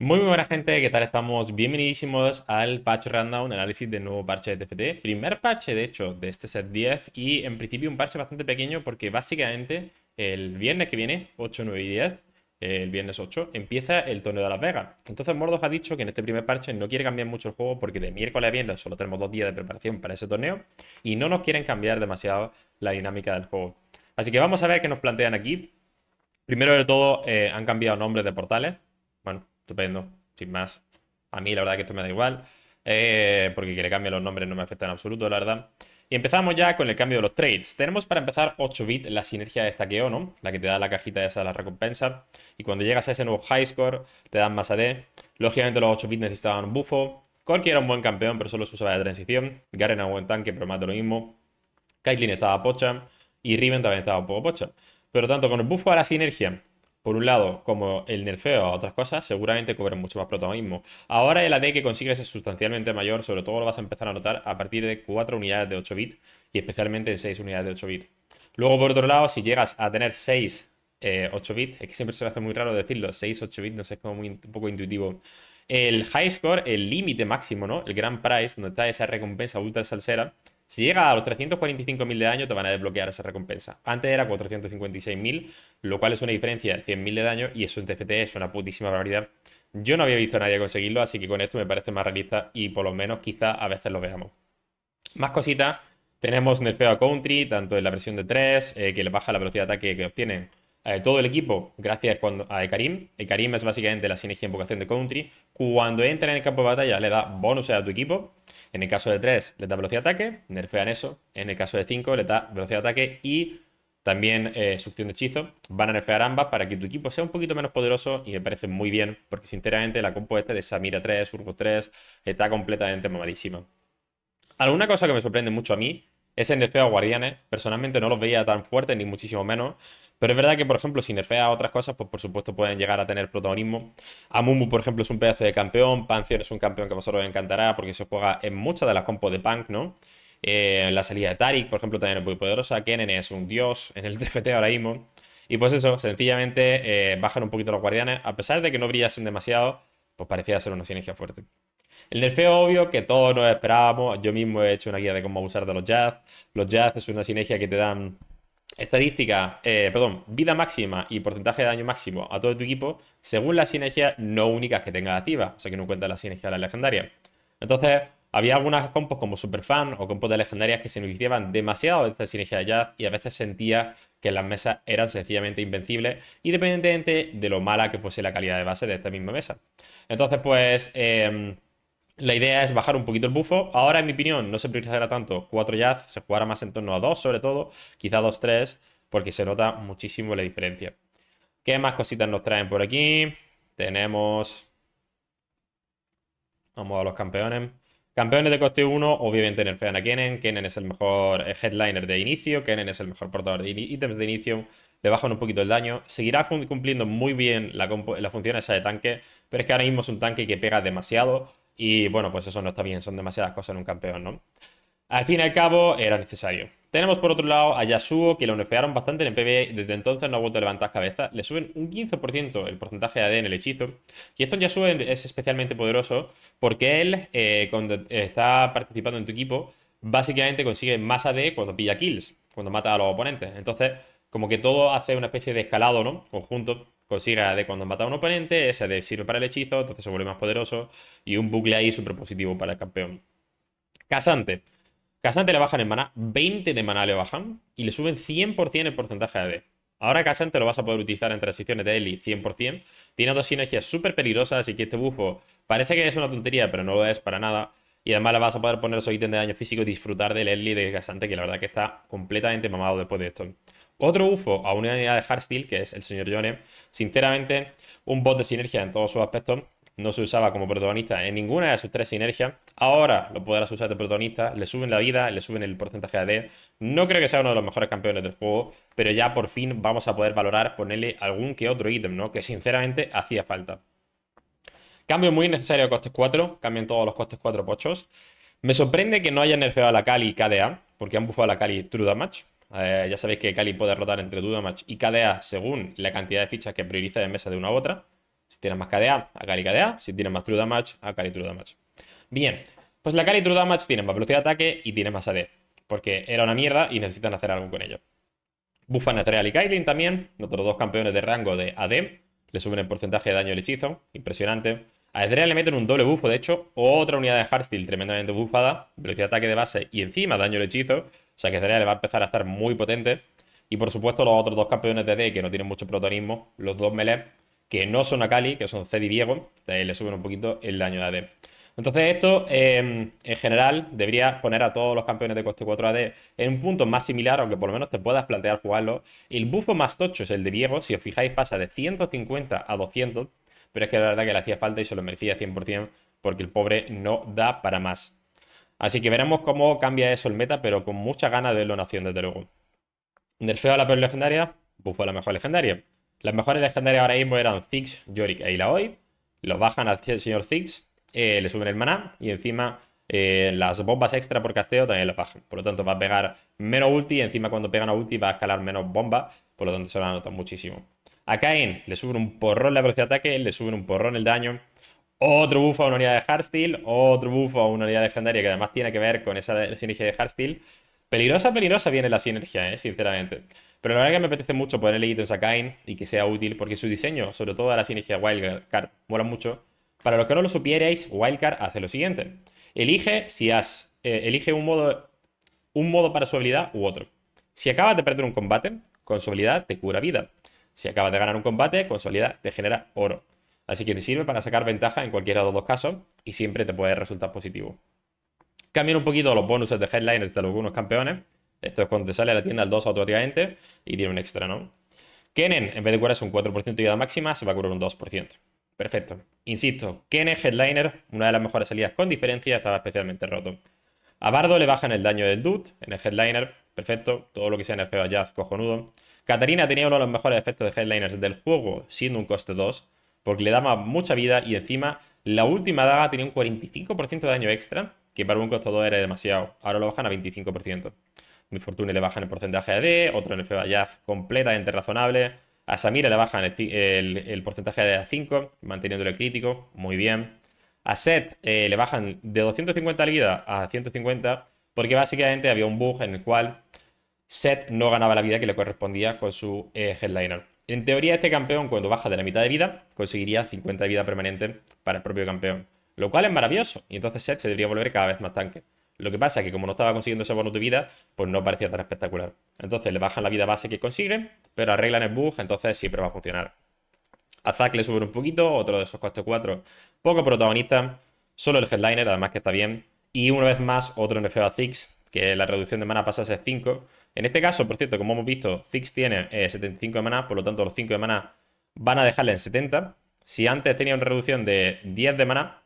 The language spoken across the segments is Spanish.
Muy, muy buena gente, ¿qué tal? Estamos bienvenidísimos al Patch Rundown, análisis del nuevo parche de TFT. Primer parche, de hecho, de este set 10 y en principio un parche bastante pequeño porque básicamente el viernes que viene, 8, 9 y 10, el viernes 8, empieza el torneo de Las Vegas. Entonces Mordos ha dicho que en este primer parche no quiere cambiar mucho el juego porque de miércoles a viernes solo tenemos dos días de preparación para ese torneo y no nos quieren cambiar demasiado la dinámica del juego. Así que vamos a ver qué nos plantean aquí. Primero de todo, eh, han cambiado nombres de portales. Bueno, Estupendo, sin más. A mí la verdad que esto me da igual, eh, porque que le cambien los nombres no me afecta en absoluto, la verdad. Y empezamos ya con el cambio de los trades. Tenemos para empezar 8 bits la sinergia de esta estaqueo, ¿no? La que te da la cajita esa de la recompensa. Y cuando llegas a ese nuevo high score, te dan más AD. Lógicamente los 8 bits necesitaban un bufo. Corky era un buen campeón, pero solo se usaba de transición. Garen era un buen tanque, pero más de lo mismo. Caitlyn estaba pocha. Y Riven también estaba un poco pocha. Pero tanto con el buffo a la sinergia por un lado, como el nerfeo a otras cosas, seguramente cobran mucho más protagonismo. Ahora el AD que consigues es sustancialmente mayor, sobre todo lo vas a empezar a notar a partir de 4 unidades de 8 bits y especialmente en 6 unidades de 8 bits. Luego, por otro lado, si llegas a tener 6 8 bits, es que siempre se me hace muy raro decirlo, 6, 8 bits, no sé, es como muy, un poco intuitivo. El high score, el límite máximo, ¿no? El grand prize, donde está esa recompensa ultra salsera, si llega a los 345.000 de daño, te van a desbloquear esa recompensa. Antes era 456.000, lo cual es una diferencia de 100.000 de daño y eso en TFT es una putísima barbaridad. Yo no había visto a nadie conseguirlo, así que con esto me parece más realista y por lo menos quizá a veces lo veamos. Más cositas, tenemos nerfeo a Country, tanto en la versión de 3, eh, que le baja la velocidad de ataque que obtienen eh, todo el equipo gracias a Ekarim. Ekarim es básicamente la sinergia invocación de Country. Cuando entra en el campo de batalla le da bonus a tu equipo. En el caso de 3 les da velocidad de ataque, nerfean eso. En el caso de 5 les da velocidad de ataque y también eh, succión de hechizo. Van a nerfear ambas para que tu equipo sea un poquito menos poderoso y me parece muy bien, porque sinceramente la compuesta de Samira 3, Urgo 3 está completamente mamadísima. Alguna cosa que me sorprende mucho a mí ese nerfeo a guardianes, personalmente no los veía tan fuertes, ni muchísimo menos. Pero es verdad que, por ejemplo, si nerfea otras cosas, pues por supuesto pueden llegar a tener protagonismo. Amumu, por ejemplo, es un pedazo de campeón. Pantheon es un campeón que a vosotros os encantará porque se juega en muchas de las compos de Punk, ¿no? Eh, la salida de Tarik, por ejemplo, también es muy poderosa. Kennen es un dios en el TFT ahora mismo. Y pues eso, sencillamente eh, bajan un poquito los guardianes. A pesar de que no brillasen demasiado, pues parecía ser una sinergia fuerte. El nerfeo obvio que todos nos esperábamos. Yo mismo he hecho una guía de cómo abusar de los jazz. Los jazz es una sinergia que te dan estadística, eh, perdón, vida máxima y porcentaje de daño máximo a todo tu equipo según las sinergias no únicas que tengas activas. O sea que no cuenta la sinergia de la legendaria. Entonces, había algunas compos como Superfan o compos de legendarias que se beneficiaban demasiado de esta sinergia de Jazz y a veces sentía que las mesas eran sencillamente invencibles, independientemente de lo mala que fuese la calidad de base de esta misma mesa. Entonces, pues, em, la idea es bajar un poquito el bufo. Ahora, en mi opinión, no se priorizará tanto 4 jazz, se jugará más en torno a 2 sobre todo, quizá 2-3, porque se nota muchísimo la diferencia. ¿Qué más cositas nos traen por aquí? Tenemos... Vamos a los campeones. Campeones de coste 1, obviamente nerfean a Kennen. Kennen es el mejor eh, headliner de inicio. Kennen es el mejor portador de ítems de inicio. Le bajan un poquito el daño. Seguirá cumpliendo muy bien la, la función esa de tanque. Pero es que ahora mismo es un tanque que pega demasiado y bueno, pues eso no está bien, son demasiadas cosas en un campeón, ¿no? Al fin y al cabo, era necesario. Tenemos por otro lado a Yasuo, que lo nerfearon bastante en el y e. desde entonces no ha vuelto a levantar cabeza. Le suben un 15% el porcentaje de AD en el hechizo. Y esto en Yasuo es especialmente poderoso porque él, eh, cuando está participando en tu equipo, básicamente consigue más AD cuando pilla kills, cuando mata a los oponentes. Entonces, como que todo hace una especie de escalado, ¿no? Conjunto consiga pues de cuando mata a un oponente, ese de sirve para el hechizo, entonces se vuelve más poderoso y un bucle ahí súper positivo para el campeón. Casante. Casante le bajan en maná, 20 de maná le bajan y le suben 100% el porcentaje de AD. Ahora Casante lo vas a poder utilizar en transiciones de Eli 100%. Tiene dos sinergias súper peligrosas, y que este bufo parece que es una tontería, pero no lo es para nada. Y además le vas a poder poner su ítem de daño físico y disfrutar del Eli de Casante, que la verdad que está completamente mamado después de esto. Otro UFO a una unidad de Hardsteel, que es el señor Yone, sinceramente, un bot de sinergia en todos sus aspectos. No se usaba como protagonista en ninguna de sus tres sinergias. Ahora lo podrás usar de protagonista. Le suben la vida, le suben el porcentaje de AD. No creo que sea uno de los mejores campeones del juego, pero ya por fin vamos a poder valorar ponerle algún que otro ítem, ¿no? Que sinceramente hacía falta. Cambio muy necesario de costes 4. Cambian todos los costes 4 pochos. Me sorprende que no hayan nerfeado a la Kali KDA, porque han bufado a la Kali True Damage. Eh, ya sabéis que Cali puede rotar entre Damage y KDA según la cantidad de fichas que prioriza en mesa de una u otra. Si tienes más KDA, a Cali KDA. Si tienes más True Damage, a Cali True Damage. Bien, pues la Cali True Damage tiene más velocidad de ataque y tiene más AD. Porque era una mierda y necesitan hacer algo con ello. Buffan a y Kailin también, otros dos campeones de rango de AD. Le suben el porcentaje de daño del hechizo, impresionante. A Ezreal le meten un doble bufo, de hecho, otra unidad de Steel tremendamente bufada, velocidad de ataque de base y encima daño de hechizo. O sea que Ezreal va a empezar a estar muy potente. Y por supuesto los otros dos campeones de D que no tienen mucho protagonismo, los dos melee, que no son Akali, que son Cedi y Diego, le suben un poquito el daño de AD. Entonces esto, em, en general, debería poner a todos los campeones de coste 4 AD en un punto más similar, aunque por lo menos te puedas plantear jugarlo. El bufo más tocho es el de Viego, si os fijáis pasa de 150 a 200, pero es que la verdad que le hacía falta y se lo merecía 100% porque el pobre no da para más. Así que veremos cómo cambia eso el meta, pero con mucha ganas de verlo nación, acción, desde luego. Nerfeo a la peor legendaria, buffo pues a la mejor legendaria. Las mejores legendarias ahora mismo eran Ziggs, Yorick e Ilaoi. Los bajan al señor Ziggs, eh, le suben el maná y encima eh, las bombas extra por casteo también las bajan. Por lo tanto, va a pegar menos ulti y encima cuando pegan a ulti va a escalar menos bombas. Por lo tanto, se lo notado muchísimo. A Kain le sube un porrón la velocidad de ataque, le suben un porrón el daño. Otro buff a una unidad de steel, otro buff a una unidad legendaria que además tiene que ver con esa sinergia de steel. Peligrosa, peligrosa viene la sinergia, ¿eh? sinceramente. Pero la verdad que me apetece mucho ponerle ítems a Kain y que sea útil, porque su diseño, sobre todo a la sinergia Wildcard, mola mucho. Para los que no lo supierais, Wildcard hace lo siguiente. Elige si has... Eh, elige un modo, un modo para su habilidad u otro. Si acabas de perder un combate, con su habilidad te cura vida. Si acabas de ganar un combate, consolida te genera oro. Así que te sirve para sacar ventaja en cualquiera de los dos casos y siempre te puede resultar positivo. Cambian un poquito los bonuses de headliners de algunos campeones. Esto es cuando te sale a la tienda el 2 automáticamente y tiene un extra, ¿no? Kenen, en vez de curarse un 4% de vida máxima, se va a curar un 2%. Perfecto. Insisto, Kenen Headliner, una de las mejores salidas con diferencia, estaba especialmente roto. A Bardo le bajan el daño del Dude en el Headliner perfecto. Todo lo que sea nerfeo a Jazz, cojonudo. Katarina tenía uno de los mejores efectos de headliners del juego, siendo un coste 2, porque le daba mucha vida y encima la última daga tenía un 45% de daño extra, que para un coste 2 era demasiado. Ahora lo bajan a 25%. Mi fortuna le bajan el porcentaje de AD, otro nerfeo a Jazz completamente razonable. A Samira le bajan el, porcentaje de a 5, Manteniéndole crítico, muy bien. A Seth eh, le bajan de 250 de vida a 150 porque básicamente había un bug en el cual Seth no ganaba la vida que le correspondía con su eh, headliner. En teoría, este campeón, cuando baja de la mitad de vida, conseguiría 50 de vida permanente para el propio campeón. Lo cual es maravilloso. Y entonces Seth se debería volver cada vez más tanque. Lo que pasa es que como no estaba consiguiendo ese bonus de vida, pues no parecía tan espectacular. Entonces le bajan la vida base que consiguen, pero arreglan el bug, entonces siempre va a funcionar. A Zack le suben un poquito, otro de esos costos 4 poco protagonista. Solo el headliner, además que está bien. Y una vez más, otro NFO a Ziggs, que la reducción de mana pasase a 5. En este caso, por cierto, como hemos visto, Zix tiene 75 eh, de mana, por lo tanto los 5 de mana van a dejarle en 70. Si antes tenía una reducción de 10 de mana,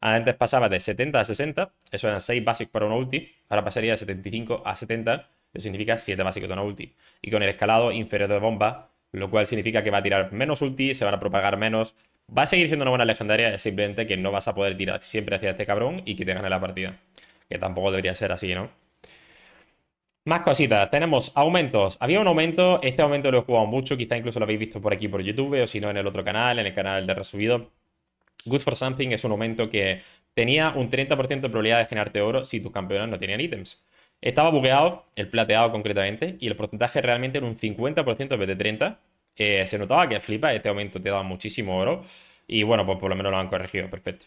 antes pasaba de 70 a 60, eso eran 6 básicos para una ulti, ahora pasaría de 75 a 70, que significa 7 básicos de una ulti. Y con el escalado inferior de bomba, lo cual significa que va a tirar menos ulti, se van a propagar menos, Va a seguir siendo una buena legendaria, es simplemente que no vas a poder tirar siempre hacia este cabrón y que te gane la partida. Que tampoco debería ser así, ¿no? Más cositas, tenemos aumentos. Había un aumento, este aumento lo he jugado mucho, quizá incluso lo habéis visto por aquí por YouTube o si no en el otro canal, en el canal de resubido. Good for Something es un aumento que tenía un 30% de probabilidad de generarte oro si tus campeonas no tenían ítems. Estaba bugueado, el plateado concretamente, y el porcentaje realmente era un 50% en vez de 30. Eh, se notaba que flipa, este aumento te da muchísimo oro. Y bueno, pues por lo menos lo han corregido, perfecto.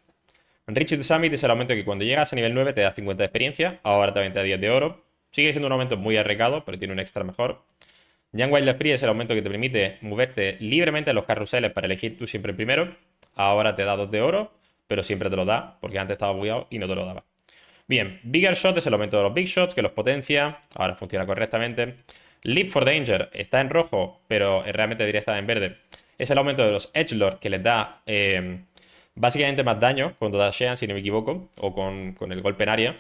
Richard Summit es el aumento que cuando llegas a nivel 9 te da 50 de experiencia, ahora te da 10 de oro. Sigue siendo un aumento muy arrecado pero tiene un extra mejor. Young Wild Free es el aumento que te permite moverte libremente en los carruseles para elegir tú siempre primero. Ahora te da 2 de oro, pero siempre te lo da, porque antes estaba bugueado y no te lo daba. Bien, Bigger Shot es el aumento de los Big Shots, que los potencia, ahora funciona correctamente. Leap for Danger está en rojo, pero eh, realmente debería estar en verde. Es el aumento de los Edgelord que les da em, básicamente más daño cuando dashean, si no me equivoco, o con, el golpe en área.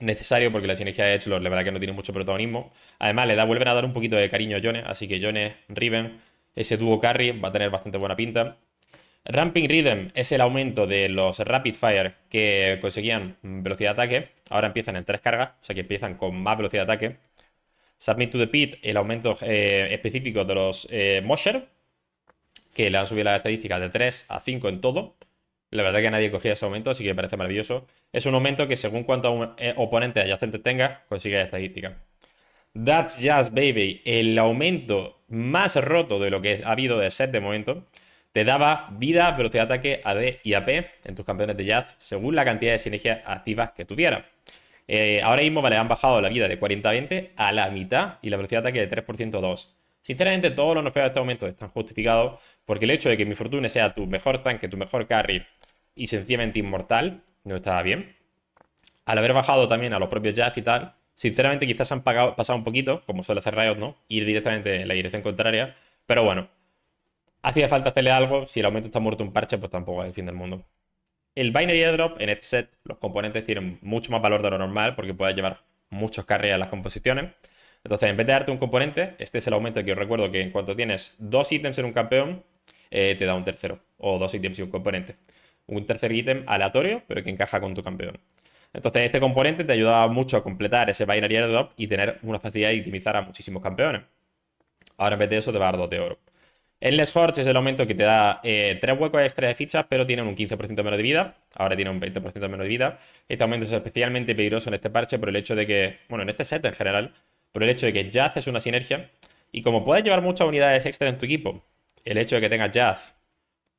Necesario porque la sinergia de Edgelord, la verdad que no tiene mucho protagonismo. Además, le da, vuelven a dar un poquito de cariño a Jones, así que Jones, Riven, ese dúo carry va a tener bastante buena pinta. Ramping Rhythm es el aumento de los Rapid Fire que conseguían velocidad de ataque. Ahora empiezan en tres cargas, o sea que empiezan con más velocidad de ataque. Submit to the Pit, el aumento eh, específico de los eh, Mosher, que le han subido las estadísticas de 3 a 5 en todo. La verdad es que nadie cogía ese aumento, así que me parece maravilloso. Es un aumento que según cuántos eh, oponente adyacente tenga consigue la estadística. That's Jazz Baby, el aumento más roto de lo que ha habido de set de momento, te daba vida, velocidad de ataque, AD y AP en tus campeones de jazz según la cantidad de sinergias activas que tuvieras. Eh, ahora mismo, vale, han bajado la vida de 40 a 20 a la mitad y la velocidad de ataque de 3% 2. Sinceramente, todos los nofeos de este momento están justificados porque el hecho de que mi fortuna sea tu mejor tanque, tu mejor carry y sencillamente inmortal, no estaba bien. Al haber bajado también a los propios Jazz y tal, sinceramente quizás han pasado un poquito, como suele hacer Riot, ¿no? Ir directamente en la dirección contraria, pero bueno. Hacía falta hacerle algo, si el aumento está muerto un parche, pues tampoco es el fin del mundo. El binary airdrop en este set, los componentes tienen mucho más valor de lo normal porque puedes llevar muchos carreras a las composiciones. Entonces, en vez de darte un componente, este es el aumento que os recuerdo que en cuanto tienes dos ítems en un campeón, eh, te da un tercero, o dos ítems y un componente. Un tercer ítem aleatorio, pero que encaja con tu campeón. Entonces, este componente te ayuda mucho a completar ese binary airdrop y tener una facilidad de optimizar a muchísimos campeones. Ahora, en vez de eso, te va a dar dos de oro. El Les Forge es el aumento que te da eh, tres 3 huecos extra de fichas, pero tienen un 15% menos de vida. Ahora tiene un 20% menos de vida. Este aumento es especialmente peligroso en este parche por el hecho de que, bueno, en este set en general, por el hecho de que Jazz es una sinergia. Y como puedes llevar muchas unidades extra en tu equipo, el hecho de que tengas Jazz,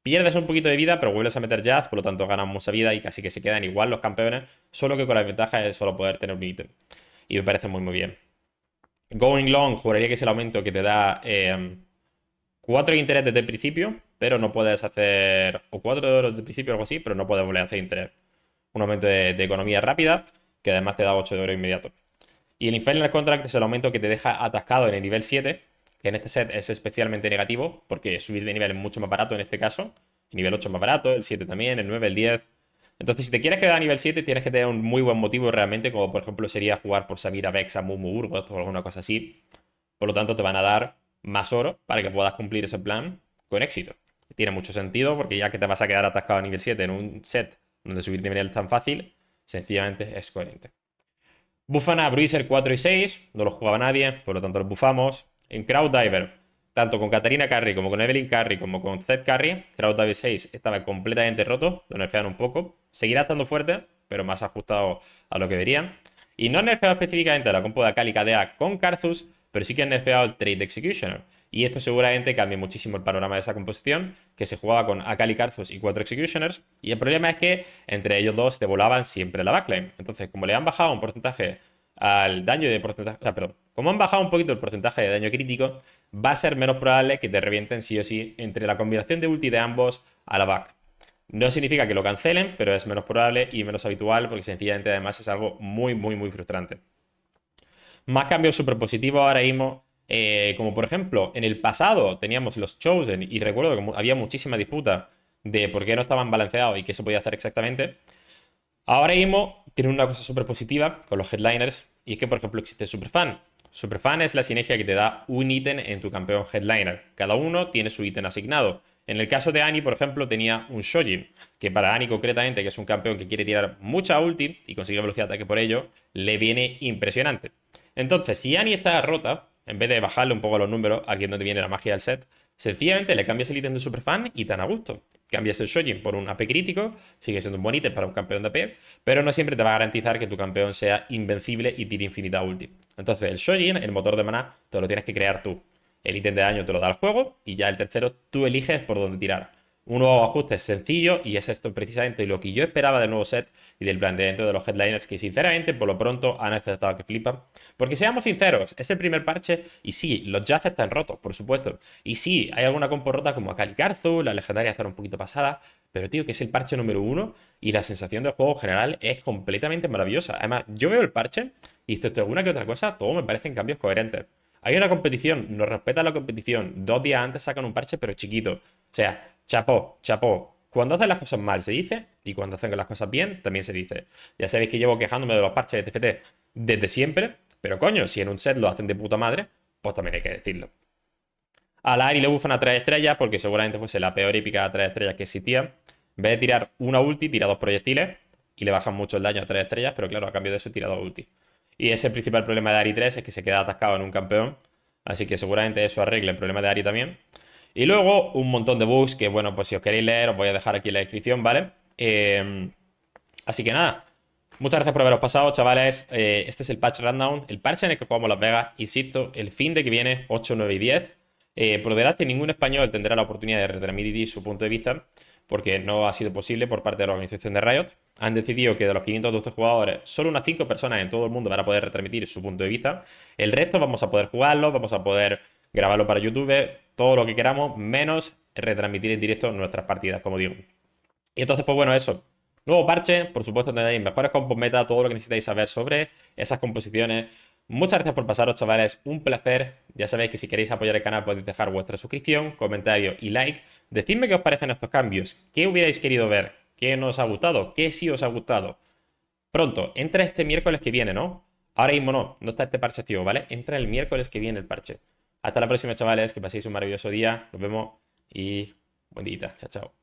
pierdes un poquito de vida, pero vuelves a meter Jazz, por lo tanto ganas mucha vida y casi que se quedan igual los campeones, solo que con la ventaja de solo poder tener un ítem. Y me parece muy, muy bien. Going Long, juraría que es el aumento que te da... Eh, 4 de interés desde el principio, pero no puedes hacer... O 4 de oro desde el principio, algo así, pero no puedes volver a hacer interés. Un aumento de, economía rápida, que además te da 8 de oro inmediato. Y el Infernal Contract es el aumento que te deja atascado en el nivel 7, que en este set es especialmente negativo, porque subir de nivel es mucho más barato en este caso. El nivel 8 es más barato, el 7 también, el 9, el 10. Entonces, si te quieres quedar a nivel 7, tienes que tener un muy buen motivo realmente, como por ejemplo sería jugar por Samira, Vexa, Mumu, Urgot o alguna cosa así. Por lo tanto, te van a dar más oro para que puedas cumplir ese plan con éxito. Tiene mucho sentido porque ya que te vas a quedar atascado a nivel 7 en un set donde subir de nivel es tan fácil, sencillamente es coherente. Bufan a Bruiser 4 y 6, no lo jugaba nadie, por lo tanto los bufamos. En Crowd Diver, tanto con Katarina Carry como con Evelyn Carry como con Zed Carry, Diver 6 estaba completamente roto, lo nerfearon un poco. Seguirá estando fuerte, pero más ajustado a lo que verían. Y no nerfeaba específicamente la compo de Akali KDA con Karthus, pero sí que han nerfeado el Trade Executioner. Y esto seguramente cambia muchísimo el panorama de esa composición, que se jugaba con Akali Carthus y cuatro Executioners. Y el problema es que entre ellos dos te volaban siempre la backline. Entonces, como le han bajado un porcentaje al daño de porcentaje. O sea, perdón. Como han bajado un poquito el porcentaje de daño crítico, va a ser menos probable que te revienten sí o sí entre la combinación de ulti de ambos a la back. No significa que lo cancelen, pero es menos probable y menos habitual porque sencillamente además es algo muy, muy, muy frustrante más cambios súper positivos ahora mismo. Eh, como por ejemplo, en el pasado teníamos los Chosen y recuerdo que había muchísima disputa de por qué no estaban balanceados y qué se podía hacer exactamente. Ahora mismo tienen una cosa súper positiva con los headliners y es que, por ejemplo, existe Superfan. Superfan es la sinergia que te da un ítem en tu campeón headliner. Cada uno tiene su ítem asignado. En el caso de Annie, por ejemplo, tenía un Shoji, que para Annie concretamente, que es un campeón que quiere tirar mucha ulti y consigue velocidad de ataque por ello, le viene impresionante. Entonces, si Annie está rota, en vez de bajarle un poco los números, quien no te viene la magia del set, sencillamente le cambias el ítem de superfan y tan a gusto. Cambias el Shojin por un AP crítico, sigue siendo un buen ítem para un campeón de AP, pero no siempre te va a garantizar que tu campeón sea invencible y tire infinita ulti. Entonces, el Shojin, el motor de maná, te lo tienes que crear tú. El ítem de daño te lo da el juego y ya el tercero tú eliges por dónde tirar. Un nuevo ajuste sencillo y es esto precisamente lo que yo esperaba del nuevo set y del planteamiento de los headliners que sinceramente por lo pronto han aceptado que flipan. Porque seamos sinceros, es el primer parche y sí, los jazz están rotos, por supuesto. Y sí, hay alguna compo rota como Akali Carzu, la legendaria está un poquito pasada, pero tío, que es el parche número uno y la sensación del juego general es completamente maravillosa. Además, yo veo el parche y es alguna que otra cosa, todo me parecen cambios coherentes. Hay una competición, nos respetan la competición. Dos días antes sacan un parche, pero chiquito. O sea, chapó, chapó. Cuando hacen las cosas mal se dice, y cuando hacen las cosas bien también se dice. Ya sabéis que llevo quejándome de los parches de TFT desde siempre, pero coño, si en un set lo hacen de puta madre, pues también hay que decirlo. A la Ari le bufan a 3 estrellas porque seguramente fuese la peor épica de 3 estrellas que existía. En vez de tirar una ulti, tira dos proyectiles y le bajan mucho el daño a 3 estrellas, pero claro, a cambio de eso tira dos ulti. Y ese es el principal problema de Ari 3 es que se queda atascado en un campeón. Así que seguramente eso arregla el problema de Ari también. Y luego un montón de bugs que, bueno, pues si os queréis leer, os voy a dejar aquí en la descripción, ¿vale? Em, así que nada, muchas gracias por haberos pasado, chavales. Eh, este es el patch rundown, el parche en el que jugamos Las Vegas. Insisto, el fin de que viene, 8, 9 y 10. Eh, por desgracia, ningún español tendrá la oportunidad de retransmitir su punto de vista, porque no ha sido posible por parte de la organización de Riot. Han decidido que de los 512 jugadores, solo unas 5 personas en todo el mundo van a poder retransmitir su punto de vista. El resto vamos a poder jugarlo, vamos a poder grabarlo para YouTube, todo lo que queramos, menos retransmitir en directo nuestras partidas, como digo. Y entonces, pues bueno, eso. Nuevo parche, por supuesto tendréis mejores compos meta, todo lo que necesitáis saber sobre esas composiciones. Muchas gracias por pasaros, chavales, un placer. Ya sabéis que si queréis apoyar el canal podéis dejar vuestra suscripción, comentario y like. Decidme qué os parecen estos cambios, qué hubierais querido ver, qué no os ha gustado, qué sí os ha gustado. Pronto, entra este miércoles que viene, ¿no? Ahora mismo no, no está este parche activo, ¿vale? Entra el miércoles que viene el parche. Hasta la próxima, chavales. Que paséis un maravilloso día. Nos vemos y buen día. Chao, chao.